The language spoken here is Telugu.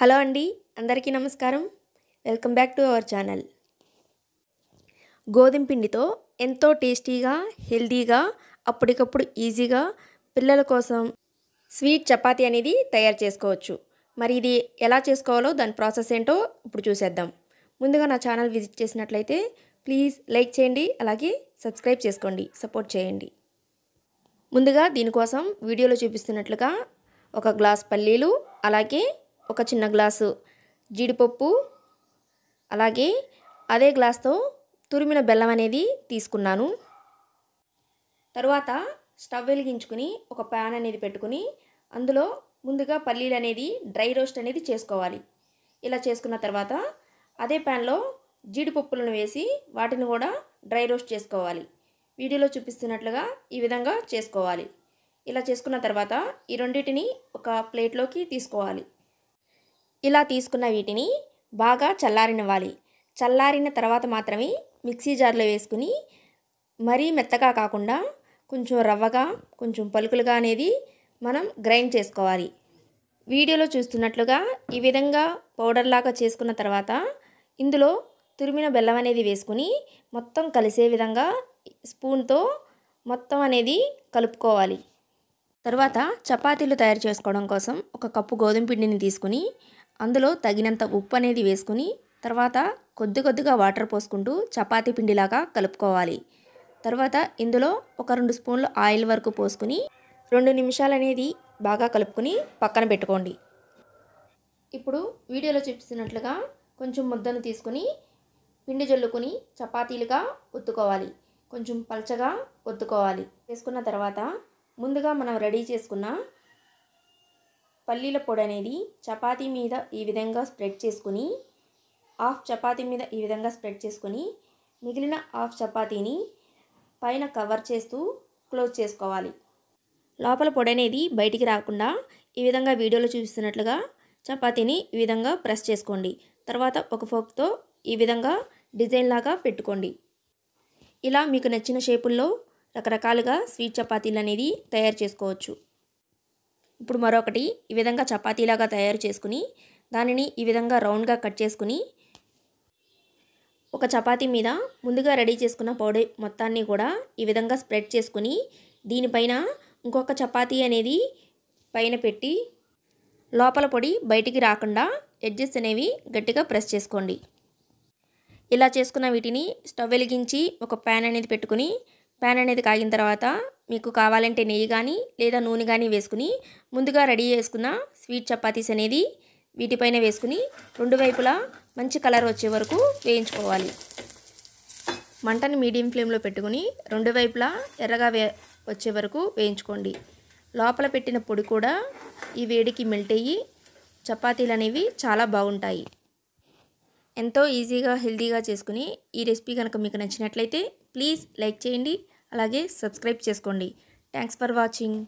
హలో అండి అందరికీ నమస్కారం welcome back to our channel గోధుమ పిండితో ఎంతో టేస్టీగా హెల్దీగా అప్పటికప్పుడు ఈజీగా పిల్లల కోసం స్వీట్ చపాతీ అనేది తయారు చేసుకోవచ్చు మరి ఇది ఎలా చేసుకోవాలో దాని ప్రాసెస్ ఏంటో ఇప్పుడు చూసేద్దాం ముందుగా నా ఛానల్ విజిట్ చేసినట్లయితే ప్లీజ్ లైక్ చేయండి అలాగే సబ్స్క్రైబ్ చేసుకోండి సపోర్ట్ చేయండి ముందుగా దీనికోసం వీడియోలో చూపిస్తున్నట్లుగా ఒక గ్లాస్ పల్లీలు అలాగే ఒక చిన్న గ్లాసు జీడిపప్పు అలాగే అదే గ్లాస్తో తురిమిన బెల్లం అనేది తీసుకున్నాను తర్వాత స్టవ్ వెలిగించుకుని ఒక ప్యాన్ అనేది పెట్టుకుని అందులో ముందుగా పల్లీలు అనేది డ్రై రోస్ట్ అనేది చేసుకోవాలి ఇలా చేసుకున్న తర్వాత అదే ప్యాన్లో జీడిపప్పులను వేసి వాటిని కూడా డ్రై రోస్ట్ చేసుకోవాలి వీడియోలో చూపిస్తున్నట్లుగా ఈ విధంగా చేసుకోవాలి ఇలా చేసుకున్న తర్వాత ఈ రెండింటిని ఒక ప్లేట్లోకి తీసుకోవాలి ఇలా తీసుకున్న వీటిని బాగా చల్లారినివ్వాలి చల్లారిన తర్వాత మాత్రమే మిక్సీ జార్లో వేసుకుని మరీ మెత్తగా కాకుండా కొంచెం రవ్వగా కొంచెం పలుకులుగా అనేది మనం గ్రైండ్ చేసుకోవాలి వీడియోలో చూస్తున్నట్లుగా ఈ విధంగా పౌడర్ లాగా చేసుకున్న తర్వాత ఇందులో తురిమిన బెల్లం అనేది వేసుకుని మొత్తం కలిసే విధంగా స్పూన్తో మొత్తం అనేది కలుపుకోవాలి తర్వాత చపాతీలు తయారు చేసుకోవడం కోసం ఒక కప్పు గోధుమ పిండిని తీసుకుని అందులో తగినంత ఉప్పు అనేది వేసుకుని తర్వాత కొద్ది కొద్దిగా వాటర్ పోసుకుంటూ చపాతీ పిండిలాగా కలుపుకోవాలి తర్వాత ఇందులో ఒక రెండు స్పూన్లు ఆయిల్ వరకు పోసుకుని రెండు నిమిషాలు అనేది బాగా కలుపుకుని పక్కన పెట్టుకోండి ఇప్పుడు వీడియోలో చూపిస్తున్నట్లుగా కొంచెం ముద్దను తీసుకుని పిండి జల్లుకొని చపాతీలుగా ఒత్తుకోవాలి కొంచెం పలచగా ఒత్తుకోవాలి వేసుకున్న తర్వాత ముందుగా మనం రెడీ చేసుకున్న పల్లీల పొడి అనేది చపాతీ మీద ఈ విధంగా స్ప్రెడ్ చేసుకుని హాఫ్ చపాతీ మీద ఈ విధంగా స్ప్రెడ్ చేసుకుని మిగిలిన హాఫ్ చపాతీని పైన కవర్ చేస్తూ క్లోజ్ చేసుకోవాలి లోపల పొడి అనేది బయటికి రాకుండా ఈ విధంగా వీడియోలో చూపిస్తున్నట్లుగా చపాతీని ఈ విధంగా ప్రెస్ చేసుకోండి తర్వాత ఒక ఫోక్తో ఈ విధంగా డిజైన్ లాగా పెట్టుకోండి ఇలా మీకు నచ్చిన షేపుల్లో రకరకాలుగా స్వీట్ చపాతీలు అనేది తయారు చేసుకోవచ్చు ఇప్పుడు మరొకటి ఈ విధంగా చపాతీలాగా తయారు చేసుకుని దానిని ఈ విధంగా రౌండ్గా కట్ చేసుకుని ఒక చపాతీ మీద ముందుగా రెడీ చేసుకున్న పౌడర్ మొత్తాన్ని కూడా ఈ విధంగా స్ప్రెడ్ చేసుకుని దీనిపైన ఇంకొక చపాతీ అనేది పైన పెట్టి లోపల పొడి బయటికి రాకుండా ఎడ్జెస్ అనేవి గట్టిగా ప్రెస్ చేసుకోండి ఇలా చేసుకున్న వీటిని స్టవ్ వెలిగించి ఒక ప్యాన్ అనేది పెట్టుకుని ప్యాన్ అనేది కాగిన తర్వాత మీకు కావాలంటే నెయ్యి కానీ లేదా నూనె కానీ వేసుకుని ముందుగా రెడీ చేసుకున్న స్వీట్ చపాతీస్ అనేది వీటిపైన వేసుకుని రెండు వైపులా మంచి కలర్ వచ్చే వరకు వేయించుకోవాలి మంటను మీడియం ఫ్లేమ్లో పెట్టుకుని రెండు వైపులా ఎర్రగా వే వచ్చే వరకు వేయించుకోండి లోపల పెట్టిన పొడి కూడా ఈ వేడికి మెల్ట్ అయ్యి చపాతీలు అనేవి చాలా బాగుంటాయి ఎంతో ఈజీగా హెల్తీగా చేసుకుని ఈ రెసిపీ కనుక మీకు నచ్చినట్లయితే ప్లీజ్ లైక్ చేయండి అలాగే సబ్స్క్రైబ్ చేసుకోండి థ్యాంక్స్ ఫర్ వాచింగ్